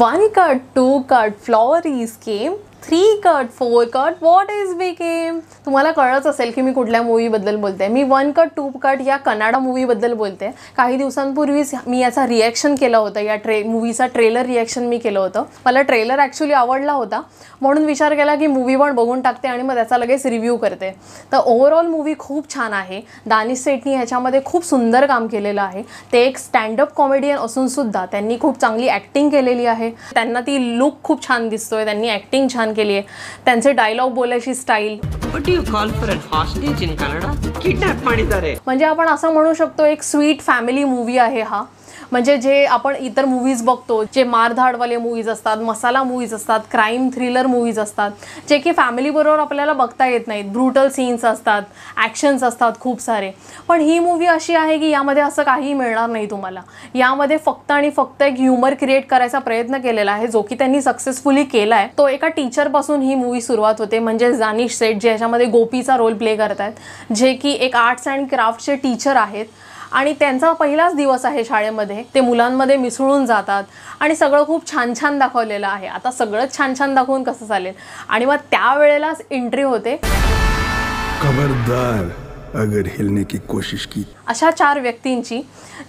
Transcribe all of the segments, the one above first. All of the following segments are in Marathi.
One card, two card, floweries came three cut four cut what is B came तुम्हाला कळत असेल की मी कुठल्या मूवीबद्दल बोलते मी वन कट टू कट या कनाडा मूवीबद्दल बोलते काही दिवसांपूर्वीच मी याचा रिॲक्शन केलं होतं या ट्रे मूवीचा ट्रेलर रिॲक्शन मी केलं होतं मला ट्रेलर ॲक्च्युली आवडला होता म्हणून विचार केला की मूवी पण बघून टाकते आणि मग त्याचा लगेच रिव्ह्यू करते तर ओव्हरऑल मूवी खूप छान आहे दानिश सेठनी ह्याच्यामध्ये खूप सुंदर काम केलेलं आहे ते एक स्टँडअप कॉमेडियन असूनसुद्धा त्यांनी खूप चांगली ॲक्टिंग केलेली आहे त्यांना ती लुक खूप छान दिसतोय त्यांनी ॲक्टिंग छान केली आहे त्यांचे डायलॉग बोलायची स्टाईल म्हणजे आपण असं म्हणू शकतो एक स्वीट फॅमिली मूवी आहे हा म्हणजे जे आपण इतर मूवीज बघतो जे मारधाडवाले मूवीज असतात मसाला मूवीज असतात क्राईम थ्रिलर मूवीज असतात जे की फॅमिलीबरोबर आपल्याला बघता येत नाहीत ब्रुटल सीन्स असतात ॲक्शन्स असतात खूप सारे पण ही मूवी अशी आहे की यामध्ये असं काही मिळणार नाही तुम्हाला यामध्ये फक्त आणि फक्त एक ह्युमर क्रिएट करायचा प्रयत्न केलेला आहे जो की त्यांनी सक्सेसफुली केला आहे तो एका टीचरपासून ही मूवी सुरुवात होते म्हणजे जानिश सेठ जे याच्यामध्ये गोपीचा रोल प्ले करत आहेत जे की एक आर्ट्स अँड क्राफ्टचे टीचर आहेत आणि त्यांचा पहिलाच दिवस आहे शाळेमध्ये ते मुलांमध्ये मिसळून जातात आणि सगळं खूप छान छान दाखवलेलं आहे आता सगळंच छान छान दाखवून कसं चालेल आणि मग त्यावेळेलाच एंट्री होते खबरदार अगर हिलने की कोशिश की अशा चार व्यक्तींची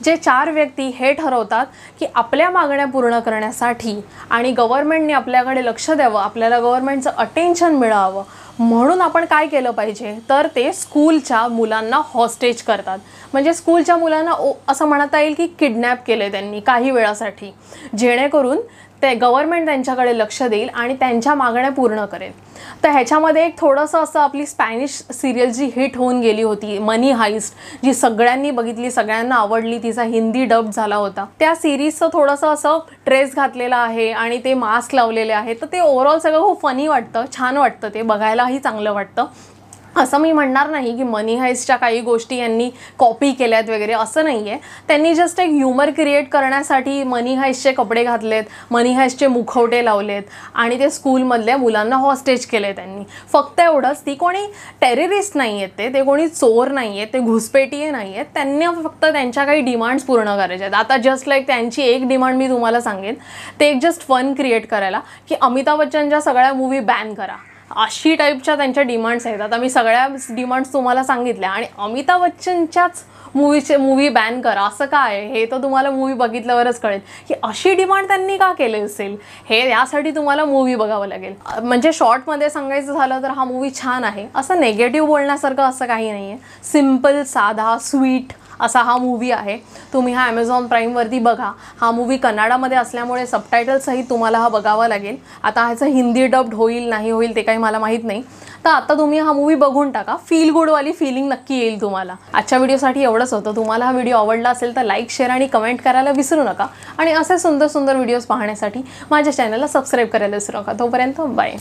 जे चार व्यक्ती हे ठरवतात की आपल्या मागण्या पूर्ण करण्यासाठी आणि गव्हर्नमेंटने आपल्याकडे लक्ष द्यावं आपल्याला गव्हर्नमेंटचं अटेन्शन मिळावं म्हणून आपण काय केलं पाहिजे तर ते स्कूलच्या मुलांना हॉस्टेज करतात म्हणजे स्कूलच्या मुलांना असं म्हणता येईल की किडनॅप केले त्यांनी काही वेळासाठी जेणेकरून ते गव्हर्नमेंट त्यांच्याकडे लक्ष देईल आणि त्यांच्या मागण्या पूर्ण करेल तर ह्याच्यामध्ये एक थोडंसं असं आपली स्पॅनिश सिरियल जी हिट होऊन गेली होती मनी हाईस्ट जी सगळ्यांनी बघितली सगळ्यांना आवडली तिचा हिंदी डब झाला होता त्या सिरीजचं थोडंसं असं ड्रेस घातलेलं आहे आणि ते मास्क लावलेले आहे तर ते ओव्हरऑल सगळं खूप फनी वाटतं छान वाटतं ते बघायलाही चांगलं वाटतं असं मी म्हणणार नाही की मनी हाईसच्या काही गोष्टी यांनी कॉपी केल्यात वगैरे असं नाही आहे त्यांनी जस्ट एक ह्युमर क्रिएट करण्यासाठी मनी हाईसचे कपडे घातलेत मनी हाईसचे मुखवटे लावलेत आणि ते स्कूलमधल्या मुलांना हॉस्टेज केले त्यांनी फक्त एवढंच ती कोणी टेररिस्ट नाही आहेत ते ते कोणी चोर नाही आहेत ते घुसपेटीय नाही आहेत त्यांनी फक्त त्यांच्या काही डिमांड्स पूर्ण करायच्या आहेत आता जस्ट लाईक त्यांची एक डिमांड मी तुम्हाला सांगेन ते एक जस्ट फन क्रिएट करायला की अमिताभ बच्चनच्या सगळ्या मूवी बॅन करा अशी टाईपच्या त्यांच्या डिमांड्स आहेत आता मी सगळ्या डिमांड्स तुम्हाला सांगितल्या आणि अमिताभ बच्चनच्याच मूवीचे मूवी बॅन करा असं काय हे तर तुम्हाला मूवी बघितल्यावरच कळेल की अशी डिमांड त्यांनी का केली असेल हे यासाठी तुम्हाला मूवी बघावं लागेल म्हणजे शॉर्टमध्ये सांगायचं झालं तर हा मूवी छान आहे असं नेगेटिव्ह बोलण्यासारखं असं काही नाही आहे सिम्पल साधा स्वीट असा हा मूवी आहे तुम्ही हा ॲमेझॉन प्राईमवरती बघा हा मूवी कन्नडामध्ये असल्यामुळे सबटायटल्सही तुम्हाला हा बघावा लागेल आता ह्याचं हिंदी डब्ड होईल नाही होईल ते काही मला माहीत नाही तर आता तुम्ही हा मूवी बघून टाका फील गुडवाली फिलिंग नक्की येईल तुम्हाला आजच्या व्हिडिओसाठी एवढंच होतं तुम्हाला हा व्हिडिओ आवडला असेल तर लाईक शेअर आणि कमेंट करायला विसरू नका आणि असे सुंदर सुंदर व्हिडिओज पाहण्यासाठी माझ्या चॅनलला सबस्क्राईब करायला विसरू नका तोपर्यंत बाय